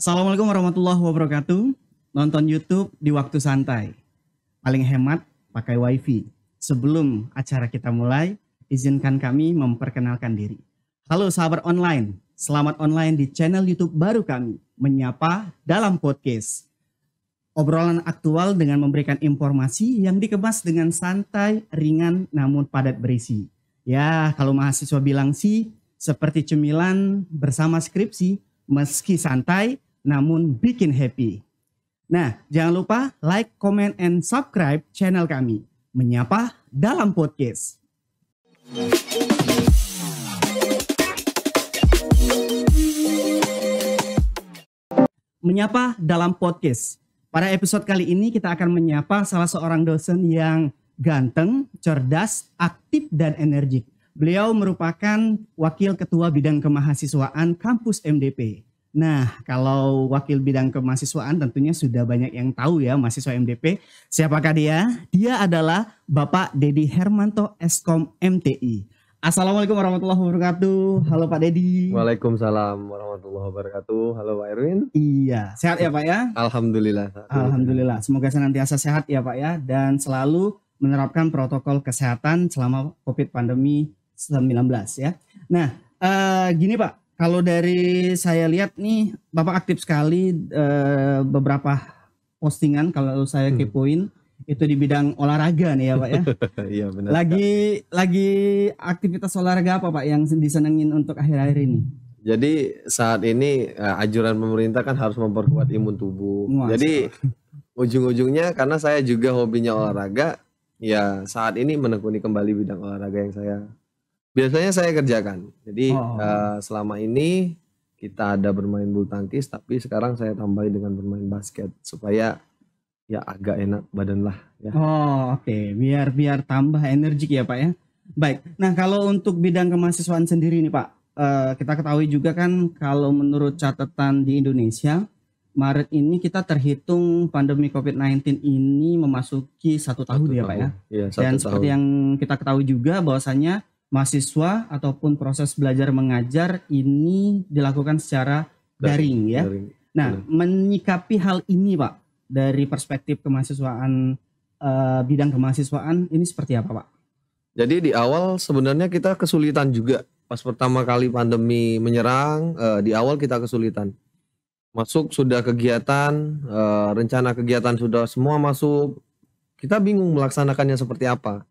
Assalamualaikum warahmatullahi wabarakatuh. Nonton YouTube di waktu santai. Paling hemat pakai WiFi. Sebelum acara kita mulai, izinkan kami memperkenalkan diri. Halo sahabat online, selamat online di channel YouTube baru kami, Menyapa dalam Podcast. Obrolan aktual dengan memberikan informasi yang dikemas dengan santai, ringan, namun padat berisi. Ya, kalau mahasiswa bilang sih, seperti cemilan bersama skripsi, meski santai, namun bikin happy. Nah, jangan lupa like, comment, and subscribe channel kami. Menyapa dalam podcast. Menyapa dalam podcast. Pada episode kali ini kita akan menyapa salah seorang dosen yang ganteng, cerdas, aktif, dan energik. Beliau merupakan Wakil Ketua Bidang Kemahasiswaan Kampus MDP. Nah, kalau wakil bidang kemahasiswaan tentunya sudah banyak yang tahu ya mahasiswa MDP. Siapakah dia? Dia adalah Bapak Dedi Hermanto Eskom MTI. Assalamualaikum warahmatullahi wabarakatuh. Halo Pak Dedi. Waalaikumsalam warahmatullahi wabarakatuh. Halo Pak Erwin. Iya, sehat ya Pak ya? Alhamdulillah. Alhamdulillah. Semoga senantiasa sehat ya Pak ya dan selalu menerapkan protokol kesehatan selama Covid pandemi 19 ya. Nah, uh, gini Pak, kalau dari saya lihat nih, Bapak aktif sekali uh, beberapa postingan kalau saya hmm. kepoin itu di bidang olahraga nih ya Pak ya. Iya benar. Lagi kan. lagi aktivitas olahraga apa Pak yang disenengin untuk akhir-akhir ini? Jadi saat ini uh, eh, ajuran pemerintah kan harus memperkuat imun tubuh. Masa. Jadi ujung-ujungnya karena saya juga hobinya olahraga, ya saat ini menekuni kembali bidang olahraga yang saya biasanya saya kerjakan. Jadi oh. uh, selama ini kita ada bermain bulu tangkis, tapi sekarang saya tambahin dengan bermain basket supaya ya agak enak badan lah ya. Oh oke, okay. biar biar tambah energik ya pak ya. Baik, nah kalau untuk bidang kemahasiswaan sendiri nih pak, uh, kita ketahui juga kan kalau menurut catatan di Indonesia Maret ini kita terhitung pandemi COVID-19 ini memasuki satu tahun satu ya tahun. Pak ya. ya satu Dan tahun. seperti yang kita ketahui juga bahwasannya mahasiswa ataupun proses belajar mengajar ini dilakukan secara daring, daring ya. Daring. Nah, menyikapi hal ini, Pak, dari perspektif kemahasiswaan eh, bidang kemahasiswaan ini seperti apa, Pak? Jadi di awal sebenarnya kita kesulitan juga pas pertama kali pandemi menyerang eh, di awal kita kesulitan masuk sudah kegiatan eh, rencana kegiatan sudah semua masuk kita bingung melaksanakannya seperti apa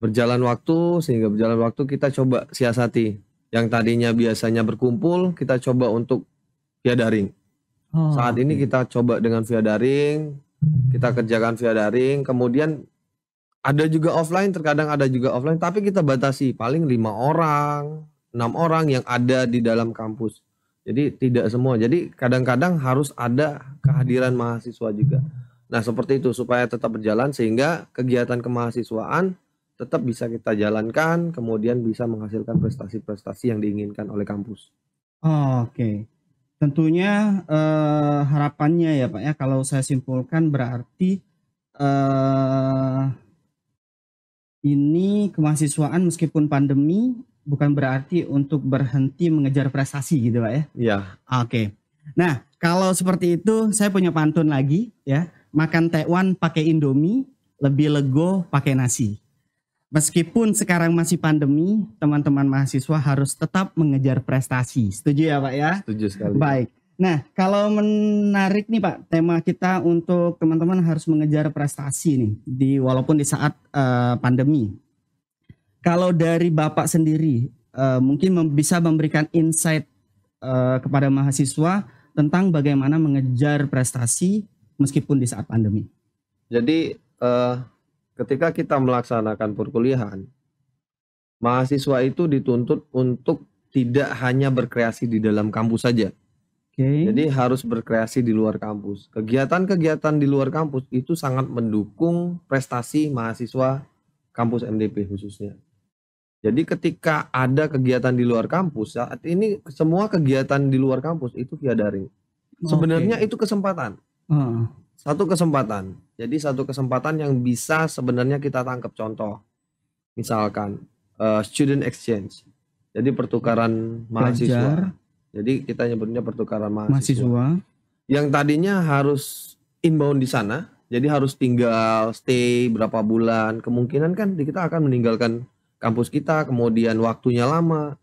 berjalan waktu sehingga berjalan waktu kita coba siasati yang tadinya biasanya berkumpul kita coba untuk via daring oh, saat okay. ini kita coba dengan via daring kita kerjakan via daring kemudian ada juga offline terkadang ada juga offline tapi kita batasi paling lima orang enam orang yang ada di dalam kampus jadi tidak semua jadi kadang-kadang harus ada kehadiran mahasiswa juga nah seperti itu supaya tetap berjalan sehingga kegiatan kemahasiswaan tetap bisa kita jalankan, kemudian bisa menghasilkan prestasi-prestasi yang diinginkan oleh kampus. Oh, Oke, okay. tentunya uh, harapannya ya Pak ya, kalau saya simpulkan berarti uh, ini kemahasiswaan meskipun pandemi bukan berarti untuk berhenti mengejar prestasi gitu Pak ya? Iya. Oke. Okay. Nah kalau seperti itu saya punya pantun lagi ya, makan tekwan pakai indomie, lebih lego pakai nasi. Meskipun sekarang masih pandemi, teman-teman mahasiswa harus tetap mengejar prestasi. Setuju ya, Pak ya? Setuju sekali. Baik. Nah, kalau menarik nih Pak, tema kita untuk teman-teman harus mengejar prestasi nih di walaupun di saat uh, pandemi. Kalau dari Bapak sendiri, uh, mungkin mem bisa memberikan insight uh, kepada mahasiswa tentang bagaimana mengejar prestasi meskipun di saat pandemi. Jadi uh, ketika kita melaksanakan perkuliahan, mahasiswa itu dituntut untuk tidak hanya berkreasi di dalam kampus saja. Okay. Jadi harus berkreasi di luar kampus. Kegiatan-kegiatan di luar kampus itu sangat mendukung prestasi mahasiswa kampus MDP khususnya. Jadi ketika ada kegiatan di luar kampus, saat ini semua kegiatan di luar kampus itu via daring. Sebenarnya itu kesempatan. Uh. Satu kesempatan. Jadi satu kesempatan yang bisa sebenarnya kita tangkap contoh. Misalkan uh, student exchange. Jadi pertukaran mahasiswa. Jadi kita nyebutnya pertukaran mahasiswa. mahasiswa. Yang tadinya harus inbound di sana, jadi harus tinggal stay berapa bulan. Kemungkinan kan kita akan meninggalkan kampus kita, kemudian waktunya lama.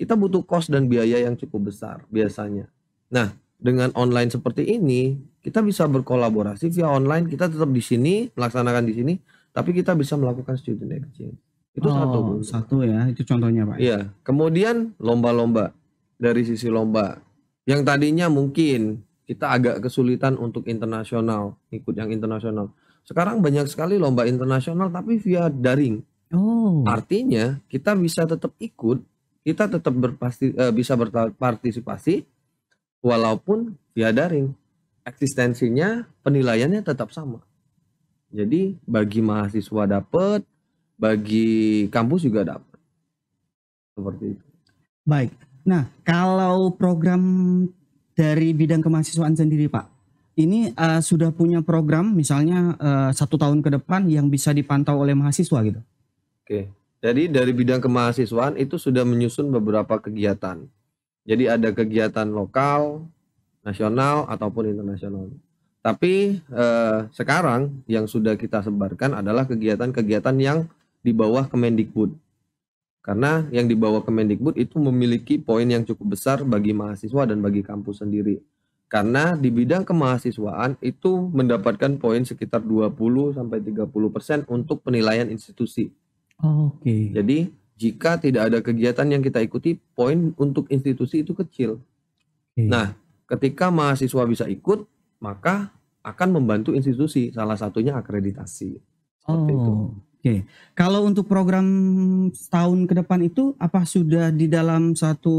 Kita butuh kos dan biaya yang cukup besar biasanya. Nah, dengan online seperti ini kita bisa berkolaborasi via online kita tetap di sini melaksanakan di sini tapi kita bisa melakukan student exchange itu oh, satu satu ya itu contohnya pak iya kemudian lomba-lomba dari sisi lomba yang tadinya mungkin kita agak kesulitan untuk internasional ikut yang internasional sekarang banyak sekali lomba internasional tapi via daring oh artinya kita bisa tetap ikut kita tetap berpasti eh, bisa berpartisipasi walaupun via daring eksistensinya penilaiannya tetap sama jadi bagi mahasiswa dapat bagi kampus juga dapat seperti itu baik nah kalau program dari bidang kemahasiswaan sendiri pak ini uh, sudah punya program misalnya uh, satu tahun ke depan yang bisa dipantau oleh mahasiswa gitu oke jadi dari bidang kemahasiswaan itu sudah menyusun beberapa kegiatan jadi ada kegiatan lokal, nasional ataupun internasional. Tapi eh, sekarang yang sudah kita sebarkan adalah kegiatan-kegiatan yang di bawah Kemendikbud. Karena yang di bawah Kemendikbud itu memiliki poin yang cukup besar bagi mahasiswa dan bagi kampus sendiri. Karena di bidang kemahasiswaan itu mendapatkan poin sekitar 20 sampai 30% untuk penilaian institusi. Oh, Oke. Okay. Jadi jika tidak ada kegiatan yang kita ikuti, poin untuk institusi itu kecil. Hmm. Nah, ketika mahasiswa bisa ikut, maka akan membantu institusi, salah satunya akreditasi. Seperti oh, oke. Okay. Kalau untuk program setahun ke depan itu, apa sudah di dalam satu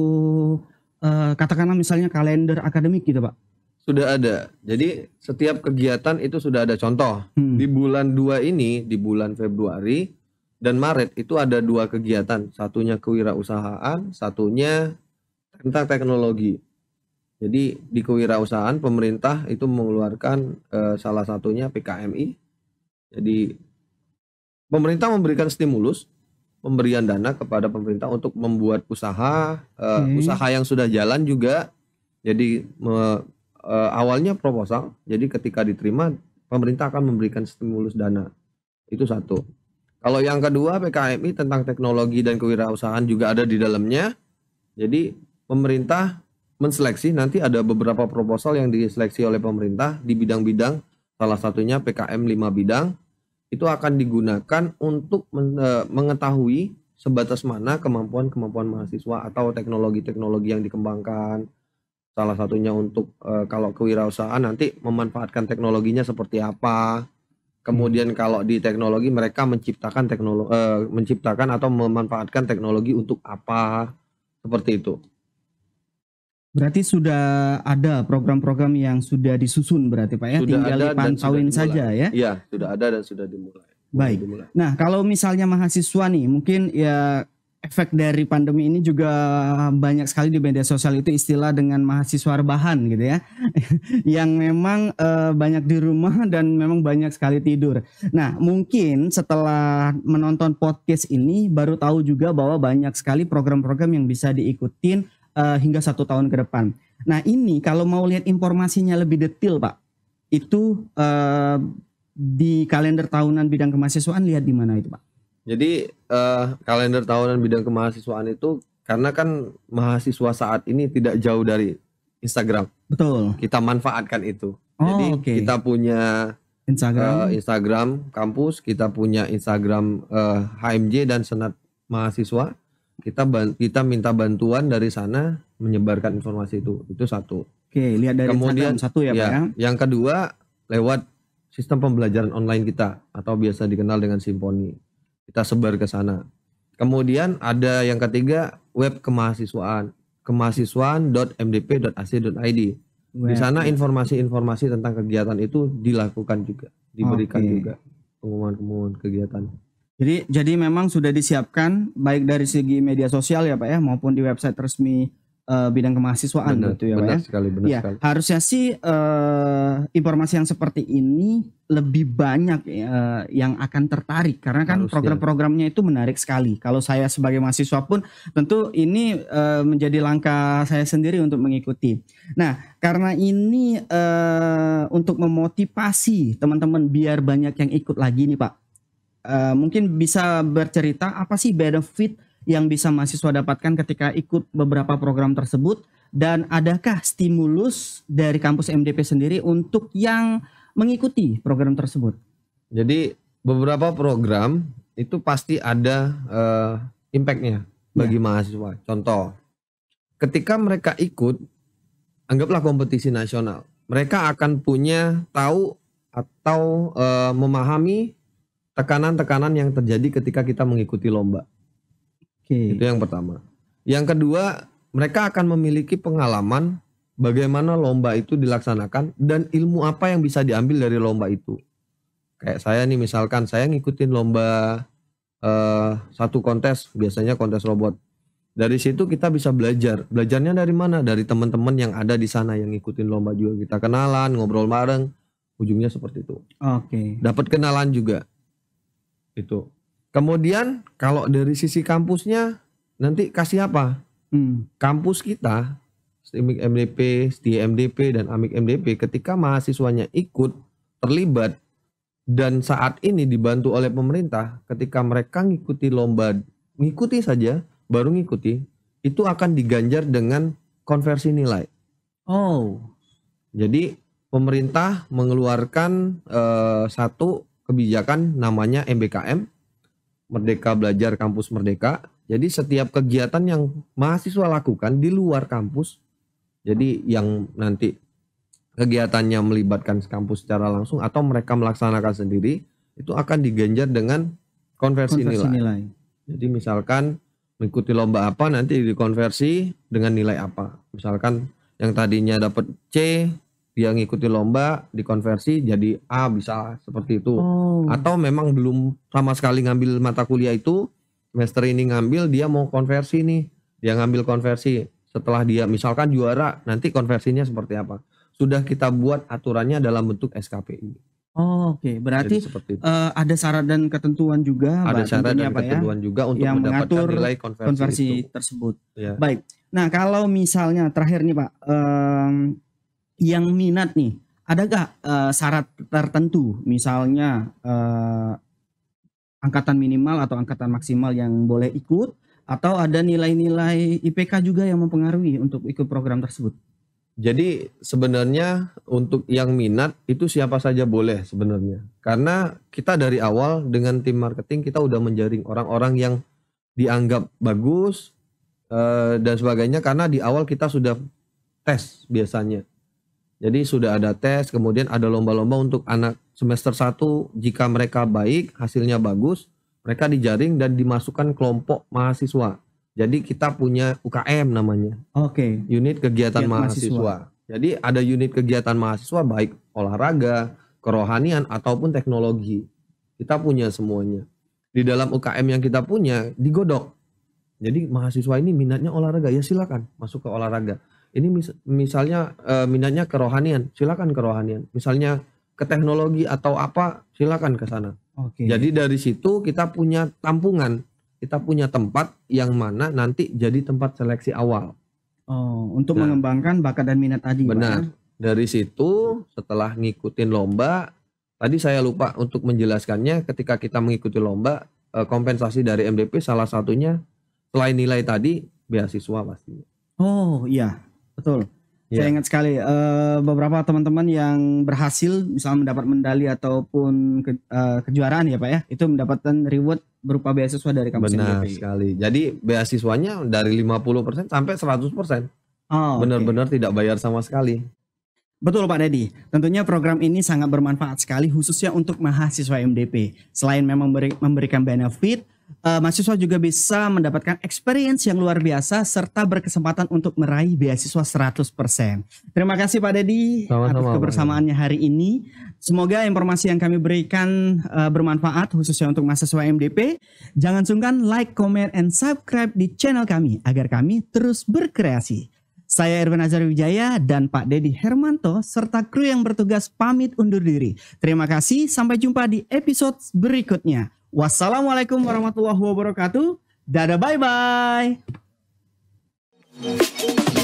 uh, katakanlah misalnya kalender akademik gitu, Pak? Sudah ada. Jadi setiap kegiatan itu sudah ada contoh. Hmm. Di bulan 2 ini, di bulan Februari, dan Maret itu ada dua kegiatan, satunya kewirausahaan, satunya tentang teknologi. Jadi di kewirausahaan pemerintah itu mengeluarkan eh, salah satunya PKMI. Jadi pemerintah memberikan stimulus pemberian dana kepada pemerintah untuk membuat usaha eh, hmm. usaha yang sudah jalan juga. Jadi me, eh, awalnya proposal. Jadi ketika diterima pemerintah akan memberikan stimulus dana. Itu satu. Kalau yang kedua PKMI tentang teknologi dan kewirausahaan juga ada di dalamnya. Jadi pemerintah menseleksi nanti ada beberapa proposal yang diseleksi oleh pemerintah di bidang-bidang salah satunya PKM 5 bidang itu akan digunakan untuk e, mengetahui sebatas mana kemampuan-kemampuan mahasiswa atau teknologi-teknologi yang dikembangkan. Salah satunya untuk e, kalau kewirausahaan nanti memanfaatkan teknologinya seperti apa. Kemudian kalau di teknologi mereka menciptakan teknologi eh, menciptakan atau memanfaatkan teknologi untuk apa seperti itu. Berarti sudah ada program-program yang sudah disusun berarti Pak ya sudah tinggal dipantauin saja ya. Iya, sudah ada dan sudah dimulai. Baik. Dimulai. Nah, kalau misalnya mahasiswa nih mungkin ya efek dari pandemi ini juga banyak sekali di media sosial itu istilah dengan mahasiswa rebahan gitu ya yang memang e, banyak di rumah dan memang banyak sekali tidur. Nah, mungkin setelah menonton podcast ini baru tahu juga bahwa banyak sekali program-program yang bisa diikutin e, hingga satu tahun ke depan. Nah, ini kalau mau lihat informasinya lebih detail, Pak, itu e, di kalender tahunan bidang kemahasiswaan lihat di mana itu, Pak? Jadi uh, kalender tahunan bidang kemahasiswaan itu karena kan mahasiswa saat ini tidak jauh dari Instagram. Betul. Kita manfaatkan itu. Oh, Jadi okay. kita punya Instagram uh, Instagram kampus, kita punya Instagram uh, eh, HMJ dan Senat Mahasiswa. Kita kita minta bantuan dari sana menyebarkan informasi itu. Itu satu. Oke, lihat dari Kemudian, satu ya, ya Pak iya. ya. Yang kedua lewat sistem pembelajaran online kita atau biasa dikenal dengan Simponi kita sebar ke sana. Kemudian ada yang ketiga web kemahasiswaan, kemahasiswaan.mdp.ac.id. Di sana ya. informasi-informasi tentang kegiatan itu dilakukan juga, diberikan okay. juga pengumuman-pengumuman kegiatan. Jadi jadi memang sudah disiapkan baik dari segi media sosial ya Pak ya maupun di website resmi uh, bidang kemahasiswaan benar, gitu ya benar Pak, sekali, benar ya sekali. Iya, harusnya sih uh, informasi yang seperti ini lebih banyak uh, yang akan tertarik karena kan program-programnya itu menarik sekali kalau saya sebagai mahasiswa pun tentu ini uh, menjadi langkah saya sendiri untuk mengikuti nah karena ini uh, untuk memotivasi teman-teman biar banyak yang ikut lagi nih Pak uh, mungkin bisa bercerita apa sih benefit yang bisa mahasiswa dapatkan ketika ikut beberapa program tersebut dan adakah stimulus dari kampus MDP sendiri untuk yang mengikuti program tersebut? Jadi beberapa program itu pasti ada uh, impactnya bagi yeah. mahasiswa. Contoh, ketika mereka ikut, anggaplah kompetisi nasional, mereka akan punya tahu atau uh, memahami tekanan-tekanan yang terjadi ketika kita mengikuti lomba. Okay. Itu yang pertama. Yang kedua, mereka akan memiliki pengalaman bagaimana lomba itu dilaksanakan dan ilmu apa yang bisa diambil dari lomba itu. Kayak saya nih misalkan saya ngikutin lomba uh, satu kontes, biasanya kontes robot. Dari situ kita bisa belajar. Belajarnya dari mana? Dari teman-teman yang ada di sana yang ngikutin lomba juga. Kita kenalan, ngobrol bareng. Ujungnya seperti itu. Oke. Okay. Dapat kenalan juga. Itu. Kemudian kalau dari sisi kampusnya nanti kasih apa? Hmm. Kampus kita STIMIK MDP, STI MDP dan AMIK MDP ketika mahasiswanya ikut terlibat dan saat ini dibantu oleh pemerintah ketika mereka ngikuti lomba ngikuti saja baru ngikuti itu akan diganjar dengan konversi nilai. Oh. Jadi pemerintah mengeluarkan uh, satu kebijakan namanya MBKM Merdeka Belajar Kampus Merdeka. Jadi setiap kegiatan yang mahasiswa lakukan di luar kampus, jadi yang nanti kegiatannya melibatkan kampus secara langsung atau mereka melaksanakan sendiri, itu akan diganjar dengan konversi, konversi nilai. nilai. Jadi misalkan mengikuti lomba apa nanti dikonversi dengan nilai apa. Misalkan yang tadinya dapat C dia ngikuti lomba dikonversi jadi A bisa seperti itu oh. atau memang belum sama sekali ngambil mata kuliah itu semester ini ngambil dia mau konversi nih dia ngambil konversi setelah dia misalkan juara nanti konversinya seperti apa sudah kita buat aturannya dalam bentuk SKPI Oh, Oke, okay. berarti uh, ada syarat dan ketentuan juga, ada syarat dan ya, ketentuan ya, juga untuk yang mendapatkan nilai konversi, konversi tersebut. Ya. Baik. Nah, kalau misalnya terakhir nih Pak, um, yang minat nih, gak uh, eh, syarat tertentu misalnya uh, angkatan minimal atau angkatan maksimal yang boleh ikut atau ada nilai-nilai IPK juga yang mempengaruhi untuk ikut program tersebut? Jadi sebenarnya untuk yang minat itu siapa saja boleh sebenarnya. Karena kita dari awal dengan tim marketing kita udah menjaring orang-orang yang dianggap bagus eh, dan sebagainya karena di awal kita sudah tes biasanya. Jadi sudah ada tes, kemudian ada lomba-lomba untuk anak semester 1 jika mereka baik, hasilnya bagus, mereka dijaring dan dimasukkan kelompok mahasiswa. Jadi kita punya UKM namanya. Oke. Okay. Unit kegiatan Kegiat mahasiswa. mahasiswa. Jadi ada unit kegiatan mahasiswa baik olahraga, kerohanian ataupun teknologi. Kita punya semuanya. Di dalam UKM yang kita punya digodok. Jadi mahasiswa ini minatnya olahraga ya silakan masuk ke olahraga ini mis misalnya e, minatnya kerohanian silakan kerohanian misalnya ke teknologi atau apa silakan ke sana Oke. jadi dari situ kita punya tampungan kita punya tempat yang mana nanti jadi tempat seleksi awal oh untuk nah, mengembangkan bakat dan minat tadi ya? benar Bahkan. dari situ setelah ngikutin lomba tadi saya lupa untuk menjelaskannya ketika kita mengikuti lomba eh, kompensasi dari MDP salah satunya selain nilai tadi beasiswa pastinya oh iya Betul. Yeah. Saya ingat sekali uh, beberapa teman-teman yang berhasil misalnya mendapat medali ataupun ke, uh, kejuaraan ya Pak ya, itu mendapatkan reward berupa beasiswa dari kampus Benar NGP. sekali. Jadi beasiswanya dari 50% sampai 100%. Oh, Benar-benar okay. tidak bayar sama sekali. Betul Pak Dedi, tentunya program ini sangat bermanfaat sekali khususnya untuk mahasiswa MDP. Selain memang memberikan benefit, uh, mahasiswa juga bisa mendapatkan experience yang luar biasa serta berkesempatan untuk meraih beasiswa 100%. Terima kasih Pak Dedi atas kebersamaannya hari ini. Semoga informasi yang kami berikan uh, bermanfaat khususnya untuk mahasiswa MDP. Jangan sungkan like, comment, and subscribe di channel kami agar kami terus berkreasi. Saya Irwin Azhar Wijaya dan Pak Dedi Hermanto serta kru yang bertugas pamit undur diri. Terima kasih, sampai jumpa di episode berikutnya. Wassalamualaikum warahmatullahi wabarakatuh. Dadah bye bye.